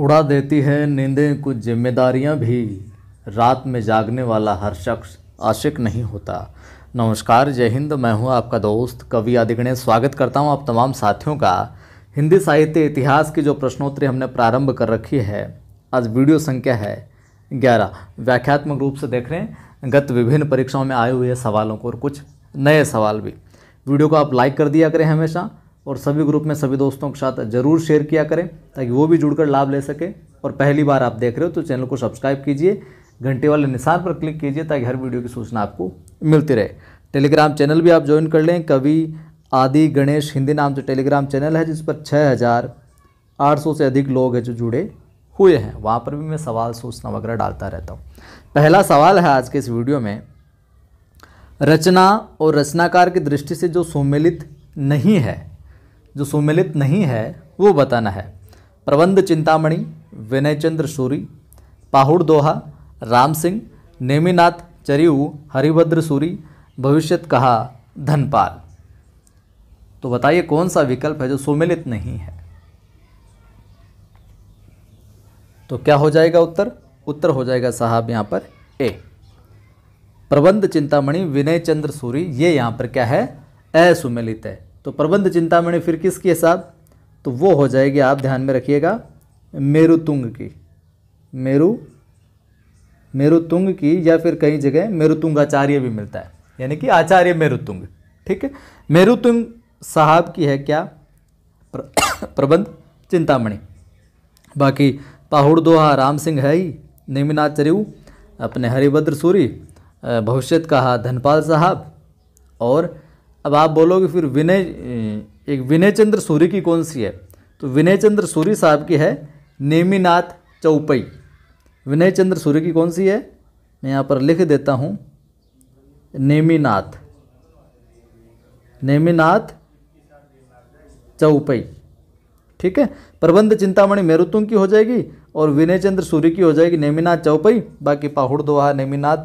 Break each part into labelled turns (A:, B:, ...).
A: उड़ा देती है नींदें कुछ जिम्मेदारियां भी रात में जागने वाला हर शख्स आशिक नहीं होता नमस्कार जय हिंद मैं हूं आपका दोस्त कवि आदिगणे स्वागत करता हूं आप तमाम साथियों का हिंदी साहित्य इतिहास की जो प्रश्नोत्तरी हमने प्रारंभ कर रखी है आज वीडियो संख्या है ग्यारह व्याख्यात्मक रूप से देख रहे हैं गत विभिन्न परीक्षाओं में आए हुए सवालों को और कुछ नए सवाल भी वीडियो को आप लाइक कर दिया करें हमेशा और सभी ग्रुप में सभी दोस्तों के साथ ज़रूर शेयर किया करें ताकि वो भी जुड़कर लाभ ले सकें और पहली बार आप देख रहे हो तो चैनल को सब्सक्राइब कीजिए घंटे वाले निशान पर क्लिक कीजिए ताकि हर वीडियो की सूचना आपको मिलती रहे टेलीग्राम चैनल भी आप ज्वाइन कर लें कवि आदि गणेश हिंदी नाम से टेलीग्राम चैनल है जिस पर छः हज़ार आठ सौ से अधिक लोग हैं जो जुड़े हुए हैं वहाँ पर भी मैं सवाल सूचना वगैरह डालता रहता हूँ पहला सवाल है आज के इस वीडियो में रचना और रचनाकार की दृष्टि से जो सुमिलित नहीं है जो सुमिलित नहीं है वो बताना है प्रबंध चिंतामणि विनय चंद्र सूरी पाहुड़ दोहा राम सिंह नेमिनाथ चरिऊ हरिभद्र सूरी भविष्यत कहा धनपाल तो बताइए कौन सा विकल्प है जो सुमिलित नहीं है तो क्या हो जाएगा उत्तर उत्तर हो जाएगा साहब यहां पर ए प्रबंध चिंतामणि विनय चंद्र सूरी ये यहां पर क्या है असुमिलित है तो प्रबंध चिंतामणि फिर किसके साथ तो वो हो जाएगी आप ध्यान में रखिएगा मेरुतुंग की मेरु मेरुतुंग की या फिर कई जगह मेरुतुंगाचार्य भी मिलता है यानी कि आचार्य मेरुतुंग ठीक है मेरुतुंग साहब की है क्या प्र, प्रबंध चिंतामणि बाकी पाहुड़ दोहा राम सिंह है ही चरिऊ अपने हरिभद्र सूरी भविष्यत कहा धनपाल साहब और अब आप बोलोगे फिर विनय एक विनय चंद्र सूरी की कौन सी है तो विनय चंद्र सूरी साहब की है नेमीनाथ चौपई विनय चंद्र सूरी की कौन सी है मैं यहाँ पर लिख देता हूँ नेमीनाथ नेमीनाथ चौपई ठीक है प्रबंध चिंतामणि मेरुतुंग की हो जाएगी और विनय चंद्र सूर्य की हो जाएगी नेमिनाथ चौपई बाकी पाहुड़ दोहा नेमिनाथ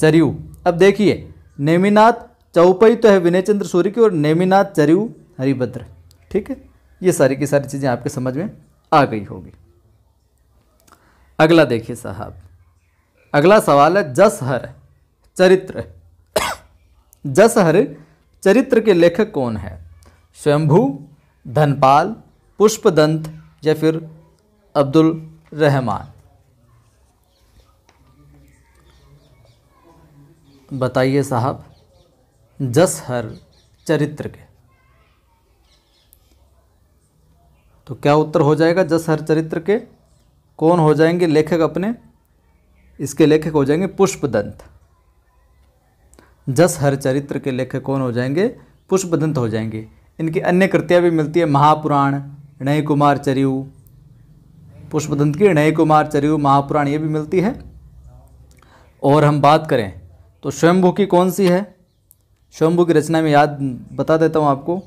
A: चरयू अब देखिए नेमिनाथ चौपाई तो है विनय चंद्र सूर्य की और नेमिनाथ चरयू हरिभद्र ठीक है ये सारी की सारी चीज़ें आपके समझ में आ गई होगी अगला देखिए साहब अगला सवाल है जसहर चरित्र जसहर चरित्र के लेखक कौन है स्वयंभू धनपाल पुष्पदंत या फिर अब्दुल रहमान बताइए साहब जस हर चरित्र के तो क्या उत्तर हो जाएगा जस हर चरित्र के कौन हो जाएंगे लेखक अपने इसके लेखक हो जाएंगे पुष्पदंत जस हर चरित्र के लेखक कौन हो जाएंगे पुष्पदंत हो जाएंगे इनकी अन्य कृतियाँ भी मिलती है महापुराण नय कुमार चरयू पुष्पदंत की नय कुमार चरयू महापुराण ये भी मिलती है और हम बात करें तो स्वयंभू की कौन सी है शंभु की रचना में याद बता देता हूँ आपको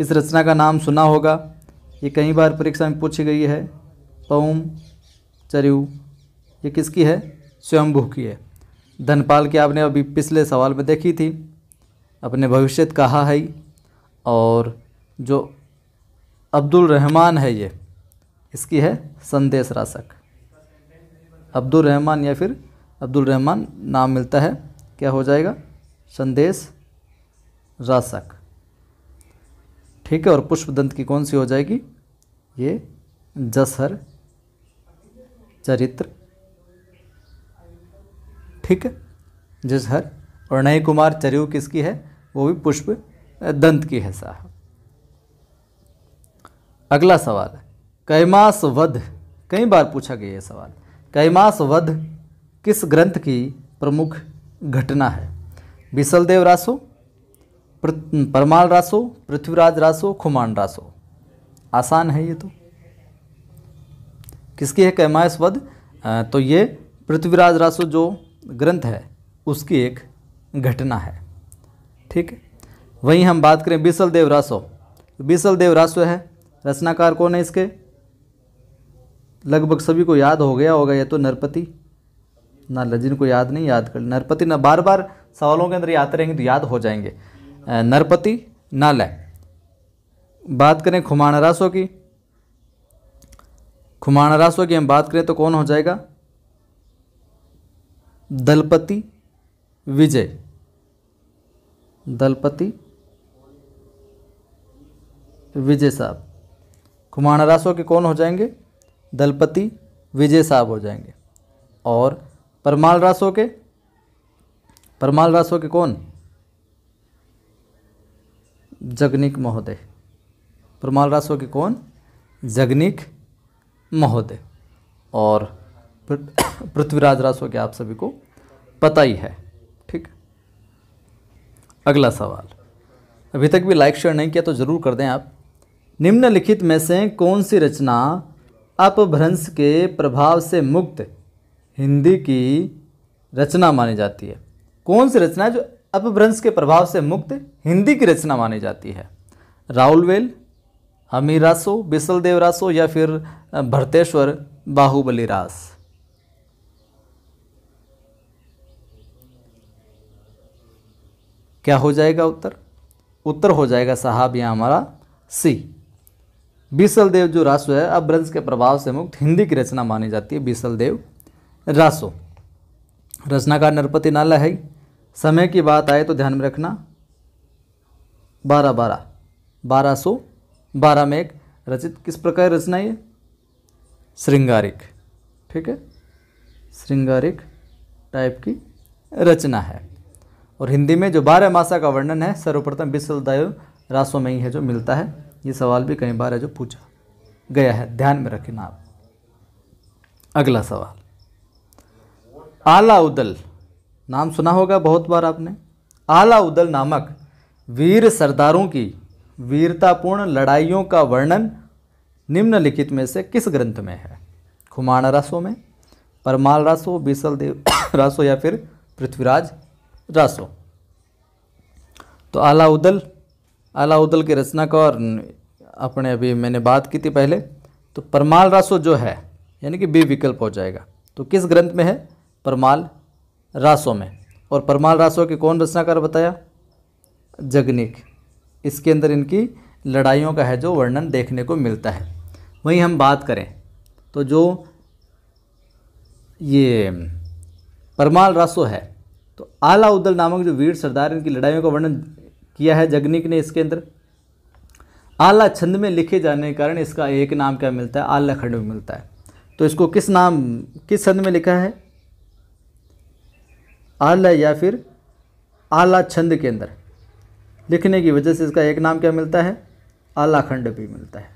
A: इस रचना का नाम सुना होगा ये कई बार परीक्षा में पूछी गई है पौम चरयू ये किसकी है स्वयंभू की है धनपाल की आपने अभी पिछले सवाल में देखी थी अपने भविष्य कहा है और जो अब्दुल रहमान है ये इसकी है संदेश राशक अब्दुल रहमान या फिर अब्दुल रहमान नाम मिलता है क्या हो जाएगा संदेश रासक ठीक है और पुष्प दंत की कौन सी हो जाएगी ये जसहर चरित्र ठीक है जसहर और नय कुमार चरयू किसकी है वो भी पुष्प दंत की है साहब अगला सवाल कैमास वध कई बार पूछा गया ये सवाल कैमास वध किस ग्रंथ की प्रमुख घटना है बिसलदेव रासो परमाल रासो पृथ्वीराज रासो खुमान रासो आसान है ये तो किसकी है कैमायस वध तो ये पृथ्वीराज रासो जो ग्रंथ है उसकी एक घटना है ठीक है वहीं हम बात करें बिसल देव रासो तो बिसल देव रासो है रचनाकार कौन है इसके लगभग सभी को याद हो गया होगा ये तो नरपति ना लजिन को याद नहीं याद कर नरपति ना बार बार सवालों के अंदर याद रहेंगे तो याद हो जाएंगे नरपति नालय बात करें खुमान रासों की खुमान रासों की हम बात करें तो कौन हो जाएगा दलपति विजय दलपति विजय साहब खुमान रासो के कौन हो जाएंगे दलपति विजय साहब हो जाएंगे और परमाल रासो के परमाल रासो के कौन जगनिक महोदय परमाल रासो के कौन जगनिक महोदय और पृथ्वीराज रासो के आप सभी को पता ही है ठीक अगला सवाल अभी तक भी लाइक शेयर नहीं किया तो ज़रूर कर दें आप निम्नलिखित में से कौन सी रचना अपभ्रंश के प्रभाव से मुक्त हिंदी की रचना मानी जाती है कौन सी रचना जो अपभ्रंश के प्रभाव से मुक्त हिंदी की रचना मानी जाती है राहुल वेल हमीर रासो बिसल देव रासो या फिर भरतेश्वर बाहुबली रास क्या हो जाएगा उत्तर उत्तर हो जाएगा साहब यहाँ हमारा सी बीसल देव जो रासो है अभ्रंश के प्रभाव से मुक्त हिंदी की रचना मानी जाती है बिशल देव रासो रचना का नरपति नाला है समय की बात आए तो ध्यान में रखना बारह बारह बारह सौ बारह में एक रचित किस प्रकार रचना है श्रृंगारिक ठीक है श्रृंगारिक टाइप की रचना है और हिंदी में जो बारह मासा का वर्णन है सर्वप्रथम विश्वदायु रासों में ही है जो मिलता है ये सवाल भी कई बार है जो पूछा गया है ध्यान में रखना आप अगला सवाल आला उदल नाम सुना होगा बहुत बार आपने आला उदल नामक वीर सरदारों की वीरतापूर्ण लड़ाइयों का वर्णन निम्नलिखित में से किस ग्रंथ में है खुमाण रासो में परमाल रासो बीसल देव रासो या फिर पृथ्वीराज रासो तो की रचना के और अपने अभी मैंने बात की थी पहले तो परमाल रासो जो है यानी कि बी विकल्प हो जाएगा तो किस ग्रंथ में है परमाल रासों में और परमाल रासों के कौन रचनाकार बताया जगनिक इसके अंदर इनकी लड़ाइयों का है जो वर्णन देखने को मिलता है वहीं हम बात करें तो जो ये परमाल रासो है तो आला उदल नामक जो वीर सरदार इनकी लड़ाइयों का वर्णन किया है जगनिक ने इसके अंदर आला छंद में लिखे जाने के कारण इसका एक नाम क्या मिलता है आला खंड में मिलता है तो इसको किस नाम किस छंद में लिखा है आला या फिर आला छंद के अंदर लिखने की वजह से इसका एक नाम क्या मिलता है आला खंड भी मिलता है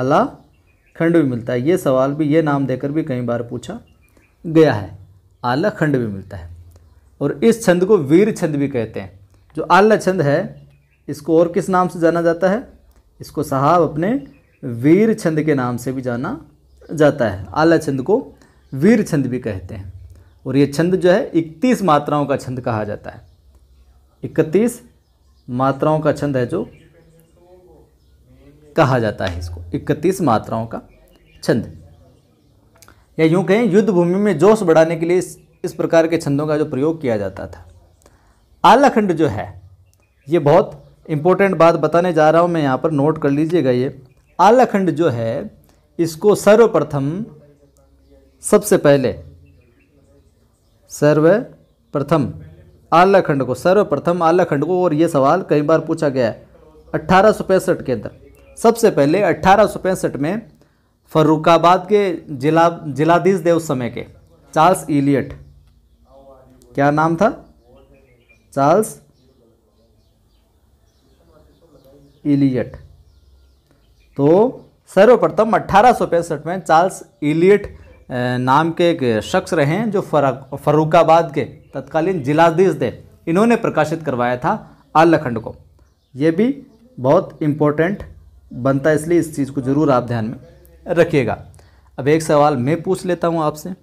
A: आला खंड भी मिलता है ये सवाल भी ये नाम देकर भी कई बार पूछा गया है आला खंड भी मिलता है और इस छंद को वीर छंद भी कहते हैं जो आला छंद है इसको और किस नाम से जाना जाता है इसको साहब अपने वीर छंद के नाम से भी जाना जाता है आला छंद को वीर छंद भी कहते हैं और ये छंद जो है इकतीस मात्राओं का छंद कहा जाता है इकतीस मात्राओं का छंद है जो कहा जाता है इसको इकतीस मात्राओं का छंद या यूँ कहें युद्ध भूमि में जोश बढ़ाने के लिए इस, इस प्रकार के छंदों का जो प्रयोग किया जाता था आलाखंड जो है ये बहुत इंपॉर्टेंट बात बताने जा रहा हूँ मैं यहाँ पर नोट कर लीजिएगा ये आलाखंड जो है इसको सर्वप्रथम सबसे पहले सर्वप्रथम आलाखंड को सर्वप्रथम आल्लाखंड को और ये सवाल कई बार पूछा गया है अट्ठारह के अंदर सबसे पहले अट्ठारह में फर्रुखाबाद के जिला जिलाधीश देव समय के चार्ल्स इलियट क्या नाम था चार्ल्स इलियट तो सर्वप्रथम अट्ठारह में चार्ल्स इलियट नाम के एक शख्स रहे हैं जो फरुखाबाद के तत्कालीन जिलाधीश थे इन्होंने प्रकाशित करवाया था आल्लाखंड को ये भी बहुत इम्पोर्टेंट बनता है इसलिए इस चीज़ को ज़रूर आप ध्यान में रखिएगा अब एक सवाल मैं पूछ लेता हूँ आपसे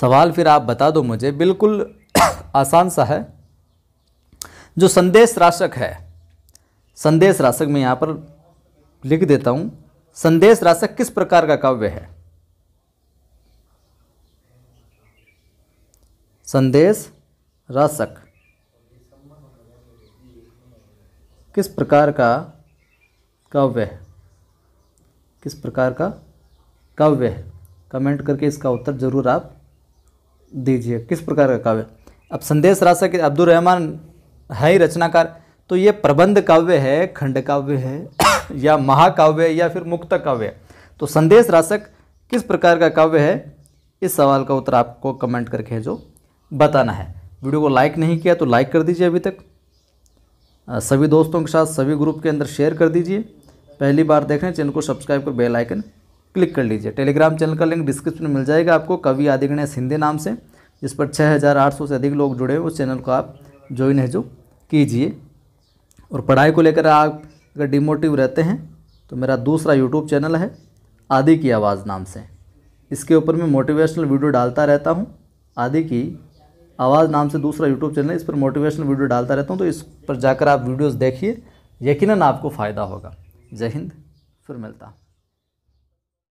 A: सवाल फिर आप बता दो मुझे बिल्कुल आसान सा है जो संदेश राशक है संदेश राशक मैं यहाँ पर लिख देता हूँ संदेश राशक किस प्रकार का काव्य है संदेश रसक किस प्रकार का काव्य है किस प्रकार का काव्य है कमेंट करके इसका उत्तर ज़रूर आप दीजिए किस प्रकार का काव्य अब संदेश रासक अब्दुल रहमान है ही रचनाकार तो ये प्रबंध काव्य है खंड काव्य है या महाकाव्य या फिर मुक्त काव्य तो संदेश रासक किस प्रकार का काव्य है इस सवाल का उत्तर आपको कमेंट करके है जो बताना है वीडियो को लाइक नहीं किया तो लाइक कर दीजिए अभी तक सभी दोस्तों के साथ सभी ग्रुप के अंदर शेयर कर दीजिए पहली बार देख रहे हैं चैनल को सब्सक्राइब कर बेल आइकन क्लिक कर लीजिए टेलीग्राम चैनल का लिंक डिस्क्रिप्शन में मिल जाएगा आपको कवि आदि गणेश हिंदी नाम से जिस पर 6,800 से अधिक लोग जुड़े हैं उस चैनल को आप ज्वाइन है जो कीजिए और पढ़ाई को लेकर आप अगर डिमोटिव रहते हैं तो मेरा दूसरा यूट्यूब चैनल है आदि की आवाज़ नाम से इसके ऊपर मैं मोटिवेशनल वीडियो डालता रहता हूँ आदि की आवाज़ नाम से दूसरा यूट्यूब चैनल है इस पर मोटिवेशनल वीडियो डालता रहता हूँ तो इस पर जाकर आप वीडियोज़ देखिए यकीन आपको फ़ायदा होगा जय हिंद फिर मिलता हूँ